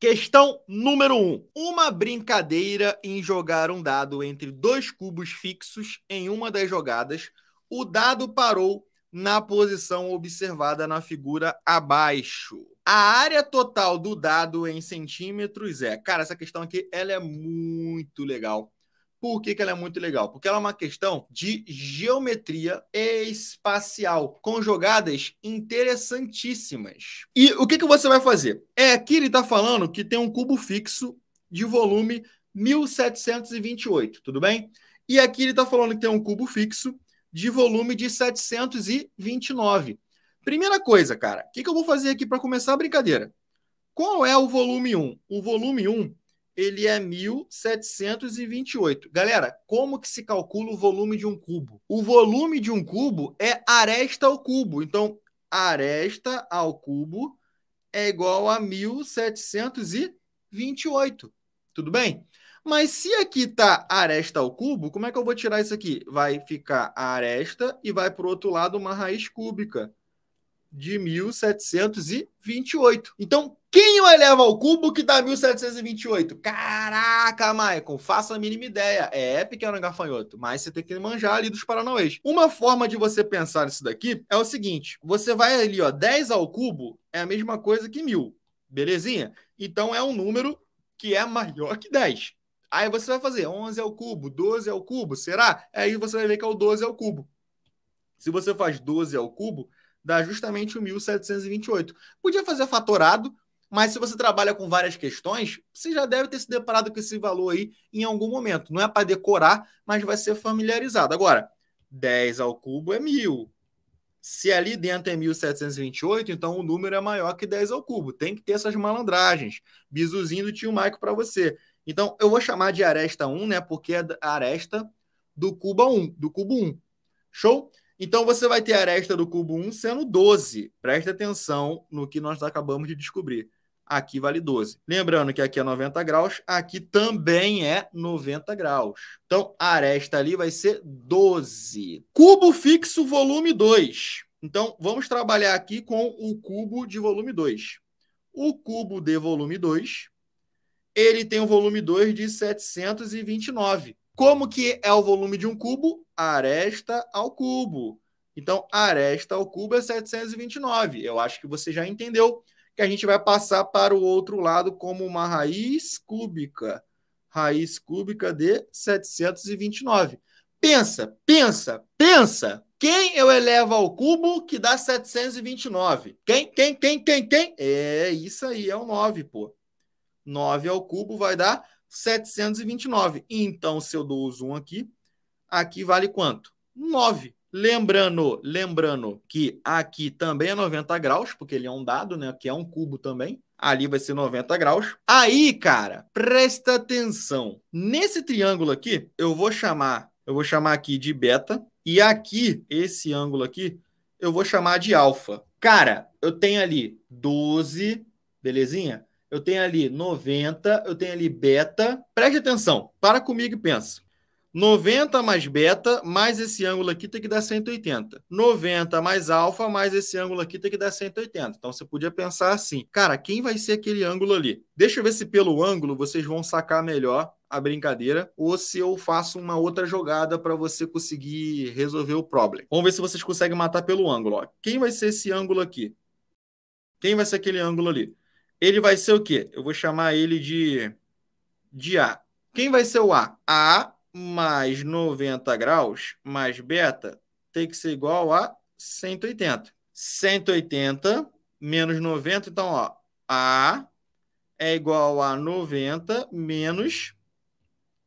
Questão número 1. Um. Uma brincadeira em jogar um dado entre dois cubos fixos em uma das jogadas. O dado parou na posição observada na figura abaixo. A área total do dado em centímetros é. Cara, essa questão aqui ela é muito legal. Por que, que, ela é muito legal? Porque ela é uma questão de geometria espacial, com jogadas interessantíssimas. E o que, que você vai fazer? É, aqui ele está falando que tem um cubo fixo de volume 1728, tudo bem? E aqui ele está falando que tem um cubo fixo de volume de 729. Primeira coisa, cara, o que, que eu vou fazer aqui para começar a brincadeira? Qual é o volume 1? O volume 1 ele é 1728. Galera, como que se calcula o volume de um cubo? O volume de um cubo é aresta ao cubo. Então, aresta ao cubo é igual a 1728. Tudo bem? Mas se aqui está aresta ao cubo, como é que eu vou tirar isso aqui? Vai ficar a aresta e vai para o outro lado uma raiz cúbica de 1728. Então, quem o eleva ao cubo que dá 1728? Caraca, Michael, faça a mínima ideia. É pequeno é gafanhoto, mas você tem que manjar ali dos paranauês. Uma forma de você pensar nisso daqui é o seguinte: você vai ali, ó, 10 ao cubo é a mesma coisa que mil, belezinha? Então é um número que é maior que 10. Aí você vai fazer 11 ao cubo, 12 ao cubo, será? Aí você vai ver que é o 12 ao cubo. Se você faz 12 ao cubo, dá justamente o 1728. Podia fazer fatorado, mas se você trabalha com várias questões, você já deve ter se deparado com esse valor aí em algum momento. Não é para decorar, mas vai ser familiarizado. Agora, 10 ao cubo é 1000. Se ali dentro é 1728, então o número é maior que 10 ao cubo. Tem que ter essas malandragens. Bizuzinho do tio Maico para você. Então, eu vou chamar de aresta 1, né? Porque é a aresta do cubo 1, do cubo 1. Show? Então você vai ter a aresta do cubo 1 sendo 12. Presta atenção no que nós acabamos de descobrir. Aqui vale 12. Lembrando que aqui é 90 graus, aqui também é 90 graus. Então a aresta ali vai ser 12. Cubo fixo, volume 2. Então vamos trabalhar aqui com o cubo de volume 2. O cubo de volume 2, ele tem um volume 2 de 729. Como que é o volume de um cubo? Aresta ao cubo. Então, aresta ao cubo é 729. Eu acho que você já entendeu que a gente vai passar para o outro lado como uma raiz cúbica. Raiz cúbica de 729. Pensa, pensa, pensa. Quem eu elevo ao cubo que dá 729? Quem, quem, quem, quem, quem? É isso aí, é o 9, pô. 9 ao cubo vai dar 729. Então, se eu dou o zoom aqui, aqui vale quanto? 9. Lembrando, lembrando que aqui também é 90 graus, porque ele é um dado, né? Aqui é um cubo também. Ali vai ser 90 graus. Aí, cara, presta atenção. Nesse triângulo aqui, eu vou chamar, eu vou chamar aqui de beta. E aqui, esse ângulo aqui, eu vou chamar de alfa. Cara, eu tenho ali 12, belezinha? eu tenho ali 90, eu tenho ali beta. Preste atenção, para comigo e pensa. 90 mais beta, mais esse ângulo aqui tem que dar 180. 90 mais alfa, mais esse ângulo aqui tem que dar 180. Então você podia pensar assim, cara, quem vai ser aquele ângulo ali? Deixa eu ver se pelo ângulo vocês vão sacar melhor a brincadeira ou se eu faço uma outra jogada para você conseguir resolver o problema. Vamos ver se vocês conseguem matar pelo ângulo. Ó. Quem vai ser esse ângulo aqui? Quem vai ser aquele ângulo ali? ele vai ser o quê? Eu vou chamar ele de, de A. Quem vai ser o A? A mais 90 graus mais beta tem que ser igual a 180. 180 menos 90, então, ó, A é igual a 90 menos.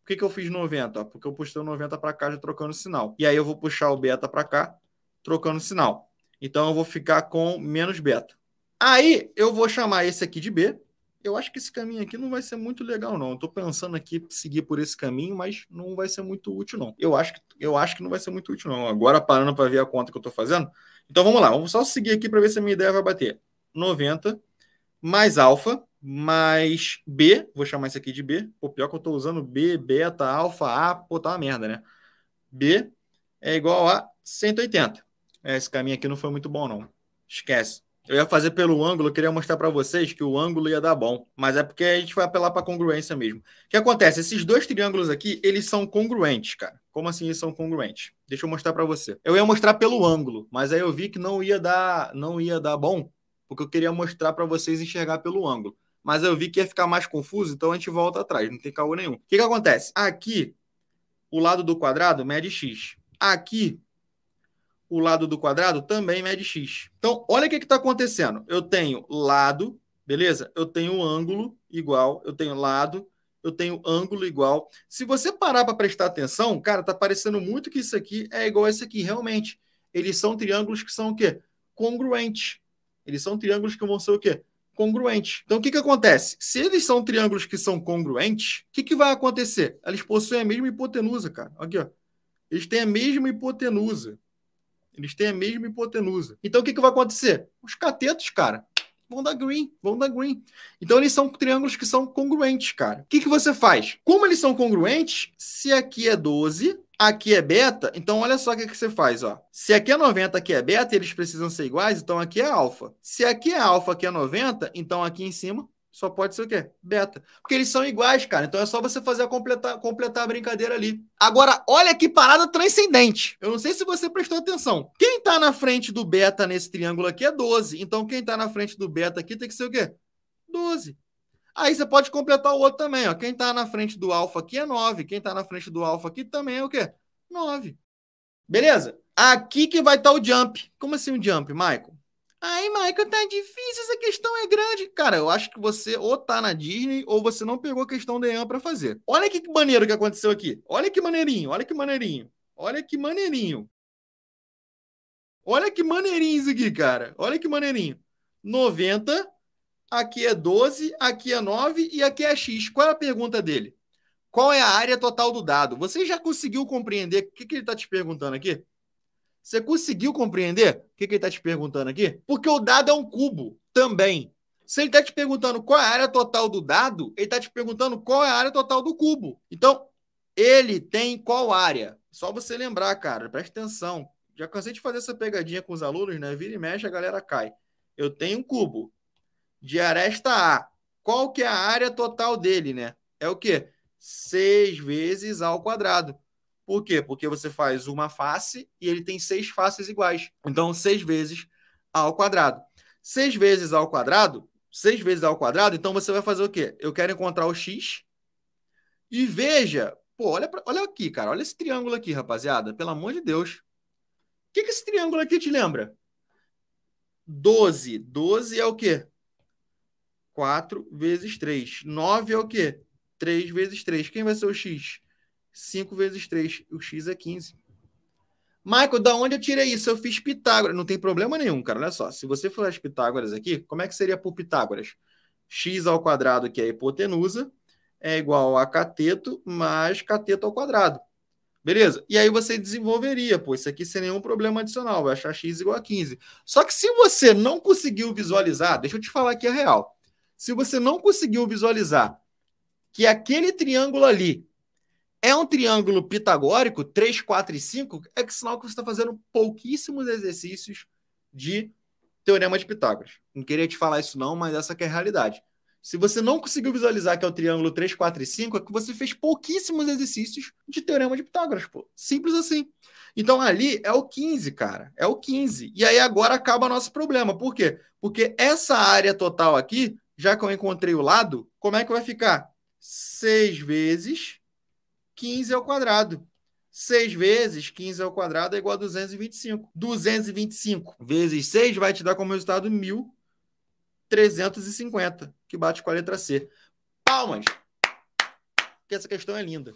Por que, que eu fiz 90? porque eu puxei o 90 para cá já trocando sinal. E aí eu vou puxar o beta para cá trocando sinal. Então eu vou ficar com menos beta. Aí eu vou chamar esse aqui de B. Eu acho que esse caminho aqui não vai ser muito legal, não. Estou pensando aqui seguir por esse caminho, mas não vai ser muito útil, não. Eu acho que, eu acho que não vai ser muito útil, não. Agora parando para ver a conta que eu estou fazendo. Então vamos lá, vamos só seguir aqui para ver se a minha ideia vai bater. 90 mais alfa mais B, vou chamar esse aqui de B. Pô, pior que eu estou usando B, beta, alfa, A, pô, tá uma merda, né? B é igual a 180. É, esse caminho aqui não foi muito bom, não. Esquece. Eu ia fazer pelo ângulo, eu queria mostrar para vocês que o ângulo ia dar bom, mas é porque a gente vai apelar para congruência mesmo. O que acontece? Esses dois triângulos aqui, eles são congruentes, cara. Como assim eles são congruentes? Deixa eu mostrar para você. Eu ia mostrar pelo ângulo, mas aí eu vi que não ia dar, não ia dar bom, porque eu queria mostrar para vocês enxergar pelo ângulo. Mas eu vi que ia ficar mais confuso, então a gente volta atrás, não tem caô nenhum. O que, que acontece? Aqui, o lado do quadrado mede x. Aqui, o lado do quadrado também mede x. Então, olha o que está acontecendo. Eu tenho lado, beleza? Eu tenho ângulo igual, eu tenho lado, eu tenho ângulo igual. Se você parar para prestar atenção, cara, está parecendo muito que isso aqui é igual a esse aqui, realmente. Eles são triângulos que são o quê? Congruentes. Eles são triângulos que vão ser o quê? Congruentes. Então, o que, que acontece? Se eles são triângulos que são congruentes, o que, que vai acontecer? Eles possuem a mesma hipotenusa, cara. Aqui, ó. Eles têm a mesma hipotenusa. Eles têm a mesma hipotenusa. Então o que, que vai acontecer? Os catetos, cara, vão dar green, vão dar green. Então eles são triângulos que são congruentes, cara. O que, que você faz? Como eles são congruentes, se aqui é 12, aqui é beta, então olha só o que, que você faz, ó. Se aqui é 90, aqui é beta, eles precisam ser iguais, então aqui é alfa. Se aqui é alfa, aqui é 90, então aqui em cima só pode ser o quê? Beta. Porque eles são iguais, cara. Então é só você fazer a completar, completar a brincadeira ali. Agora, olha que parada transcendente. Eu não sei se você prestou atenção. Quem tá na frente do beta nesse triângulo aqui é 12. Então quem tá na frente do beta aqui tem que ser o quê? 12. Aí você pode completar o outro também, ó. Quem tá na frente do alfa aqui é 9. Quem tá na frente do alfa aqui também é o quê? 9. Beleza? Aqui que vai estar tá o jump. Como assim o um jump, Michael? Ai, Michael, tá difícil, essa questão é grande. Cara, eu acho que você ou tá na Disney ou você não pegou a questão da Ian para fazer. Olha que maneiro que aconteceu aqui. Olha que maneirinho, olha que maneirinho. Olha que maneirinho. Olha que maneirinho isso aqui, cara. Olha que maneirinho. 90, aqui é 12, aqui é 9 e aqui é X. Qual é a pergunta dele? Qual é a área total do dado? Você já conseguiu compreender o que, que ele está te perguntando aqui? Você conseguiu compreender o que, que ele está te perguntando aqui? Porque o dado é um cubo também. Se ele está te perguntando qual é a área total do dado, ele está te perguntando qual é a área total do cubo. Então, ele tem qual área? Só você lembrar, cara, presta atenção. Já cansei de fazer essa pegadinha com os alunos, né? Vira e mexe, a galera cai. Eu tenho um cubo de aresta A. Qual que é a área total dele, né? É o quê? 6 vezes ao quadrado. Por quê? Porque você faz uma face e ele tem seis faces iguais. Então, seis vezes ao quadrado. Seis vezes ao quadrado, seis vezes ao quadrado, então você vai fazer o quê? Eu quero encontrar o x e veja, pô, olha, pra, olha aqui, cara, olha esse triângulo aqui, rapaziada, pelo amor de Deus. O que, que esse triângulo aqui te lembra? 12. 12 é o quê? 4 vezes 3. 9 é o quê? 3 vezes 3. Quem vai ser o x? 5 vezes 3, o x é 15. Michael, da onde eu tirei isso? Eu fiz Pitágoras. Não tem problema nenhum, cara. Olha só, se você for as Pitágoras aqui, como é que seria por Pitágoras? x ao quadrado, que é a hipotenusa, é igual a cateto mais cateto ao quadrado. Beleza? E aí você desenvolveria, pô, isso aqui sem nenhum problema adicional, vai achar x igual a 15. Só que se você não conseguiu visualizar, deixa eu te falar aqui a real. Se você não conseguiu visualizar que aquele triângulo ali é um triângulo pitagórico, 3, 4 e 5, é que sinal que você está fazendo pouquíssimos exercícios de Teorema de Pitágoras. Não queria te falar isso não, mas essa é a realidade. Se você não conseguiu visualizar que é o triângulo 3, 4 e 5, é que você fez pouquíssimos exercícios de Teorema de Pitágoras, pô. Simples assim. Então ali é o 15, cara. É o 15. E aí agora acaba nosso problema. Por quê? Porque essa área total aqui, já que eu encontrei o lado, como é que vai ficar? 6 vezes 15 ao quadrado. 6 vezes 15 ao quadrado é igual a 225. 225 vezes 6 vai te dar como resultado 1.350, que bate com a letra C. Palmas! Porque essa questão é linda.